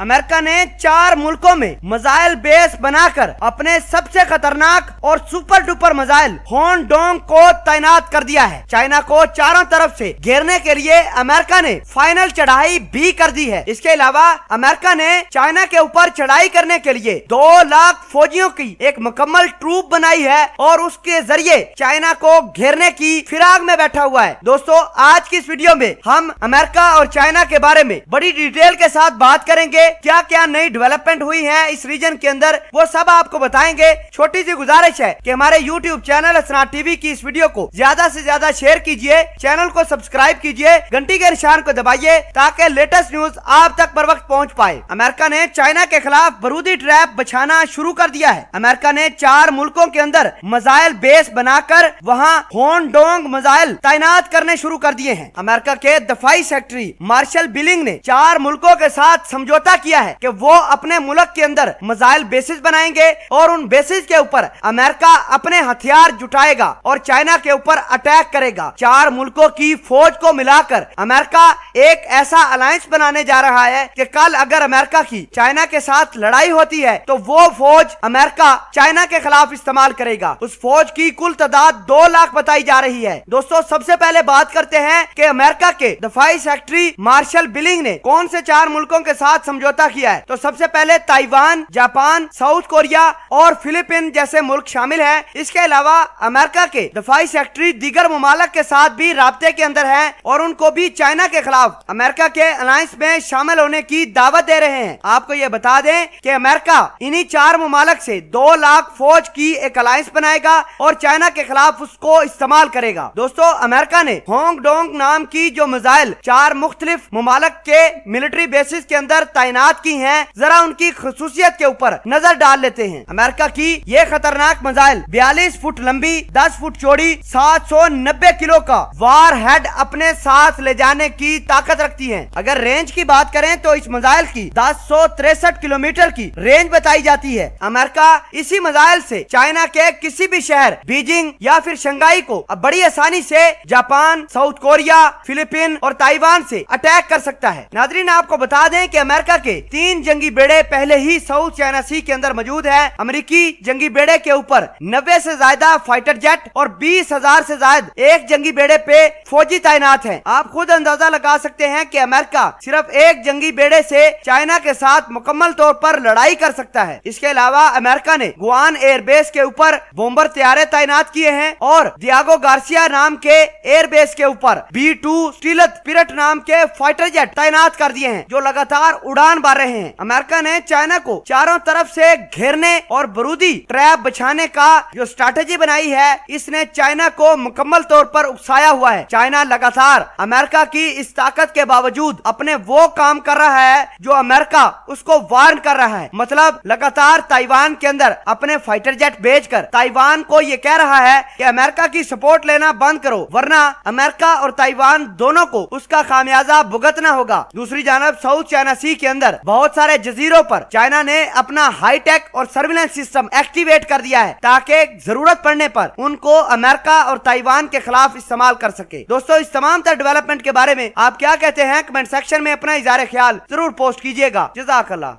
America ने चार मुल्कों में मिसाइल बेस बनाकर अपने सबसे खतरनाक और सुपर डुपर मजाइल हॉन्डोंग को तैनात कर दिया है चाइना को चारों तरफ से घेरने के लिए अमेरिका ने फाइनल चढ़ाई भी कर दी है इसके अलावा अमेरिका ने चाइना के ऊपर चढ़ाई करने के लिए दो लाख फौजियों की एक मुकम्मल ट्रूप बनाई है और उसके जरिए चाइना को घेरने की फिराग में बैठा हुआ है दोस्तों आज की इस वीडियो में हम अमेरिका और चाइना के बारे में बड़ी डिटेल के साथ बात करेंगे क्या क्या नई डेवलपमेंट हुई है इस रीजन के अंदर वो सब आपको बताएंगे छोटी सी गुजारिश है की हमारे यूट्यूब चैनल असना टीवी की इस वीडियो को ज्यादा ऐसी ज्यादा शेयर कीजिए चैनल को सब्सक्राइब कीजिए घंटी के निशान को दबाइए ताकि लेटेस्ट न्यूज आप तक पर वक्त पहुँच पाए अमेरिका ने चाइना के खिलाफ बरूदी ट्रैप बछाना शुरू कर दिया है अमेरिका ने चार मुल्कों के अंदर मिजाइल बेस बनाकर वहाँ होन डोंग मिजाइल तैनात करने शुरू कर दिए हैं अमेरिका के दफाई सेक्रेटरी मार्शल बिलिंग ने चार मुल्कों के साथ समझौता वादा किया है कि वो अपने मुल्क के अंदर मिजाइल बेसिस बनाएंगे और उन बेसिस के ऊपर अमेरिका अपने हथियार जुटाएगा और चाइना के ऊपर अटैक करेगा चार मुल्कों की फौज को मिलाकर अमेरिका एक ऐसा अलायंस बनाने जा रहा है कि कल अगर अमेरिका की चाइना के साथ लड़ाई होती है तो वो फौज अमेरिका चाइना के खिलाफ इस्तेमाल करेगा उस फौज की कुल तादाद दो लाख बताई जा रही है दोस्तों सबसे पहले बात करते हैं कि अमेरिका के दफाई सेक्रेटरी मार्शल बिलिंग ने कौन से चार मुल्कों के साथ समझौता समझौता किया है तो सबसे पहले ताइवान जापान साउथ कोरिया और फिलीपीन जैसे मुल्क शामिल है इसके अलावा अमेरिका के दफाई सेक्रेटरी दीगर ममालक के साथ भी रबते के अंदर है और उनको भी चाइना के खिलाफ अमेरिका के अलायंस में शामिल होने की दावत दे रहे हैं आपको ये बता दें कि अमेरिका इन्हीं चार ममालक से दो लाख फौज की एक अलायंस बनाएगा और चाइना के खिलाफ उसको इस्तेमाल करेगा दोस्तों अमेरिका ने होंग डोंग नाम की जो मिसाइल चार मुख्तलिफ ममालक के मिलिट्री बेसिस के अंदर तैनात तैनात की हैं जरा उनकी खसूसियत के ऊपर नजर डाल लेते हैं अमेरिका की ये खतरनाक मिसाइल बयालीस फुट लंबी दस फुट चौड़ी सात सौ नब्बे किलो का वार हेड अपने साथ ले जाने की ताकत रखती है अगर रेंज की बात करें तो इस मजाइल की दस सौ तिरसठ किलोमीटर की रेंज बताई जाती है अमेरिका इसी मजाइल से चाइना के किसी भी शहर बीजिंग या फिर शंघाई को अब बड़ी आसानी से जापान साउथ कोरिया फिलीपीन और ताइवान से अटैक कर सकता है नादरीन आपको बता दें कि अमेरिका के तीन जंगी बेड़े पहले ही साउथ चाइना सी के अंदर मौजूद है अमरीकी जंगी बेड़े के ऊपर नब्बे ऐसी ज्यादा फाइटर जेट और बीस हजार ऐसी ज्यादा एक जंगी बेड़े पे फौजी तैनात है आप खुद अंदाजा लगा सकते हैं की अमेरिका सिर्फ एक जंगी बेड़े ऐसी चाइना के साथ मुकम्मल तौर पर लड़ाई कर सकता है इसके अलावा अमेरिका ने गुआन एयरबेस के ऊपर बॉम्बर तैयारे तैनात किए हैं और दियागो गार्सिया नाम के एयरबेस के ऊपर बी टू स्टीलत पिरट नाम के फाइटर जेट तैनात कर दिए हैं जो लगातार उड़ान उड़ान बार रहे हैं अमेरिका ने चाइना को चारों तरफ से घेरने और बरूदी ट्रैप बिछाने का जो स्ट्रैटेजी बनाई है इसने चाइना को मुकम्मल तौर पर उकसाया हुआ है चाइना लगातार अमेरिका की इस ताकत के बावजूद अपने वो काम कर रहा है जो अमेरिका उसको वार्न कर रहा है मतलब लगातार ताइवान के अंदर अपने फाइटर जेट भेज कर ताइवान को ये कह रहा है की अमेरिका की सपोर्ट लेना बंद करो वरना अमेरिका और ताइवान दोनों को उसका खामियाजा भुगतना होगा दूसरी जानब साउथ चाइना सी के अंदर अंदर बहुत सारे जजीरों पर चाइना ने अपना हाईटेक और सर्विलेंस सिस्टम एक्टिवेट कर दिया है ताकि जरूरत पड़ने पर उनको अमेरिका और ताइवान के खिलाफ इस्तेमाल कर सके दोस्तों इस तमाम तरह डेवलपमेंट के बारे में आप क्या कहते हैं कमेंट सेक्शन में अपना इजार ख्याल जरूर पोस्ट कीजिएगा जजाकला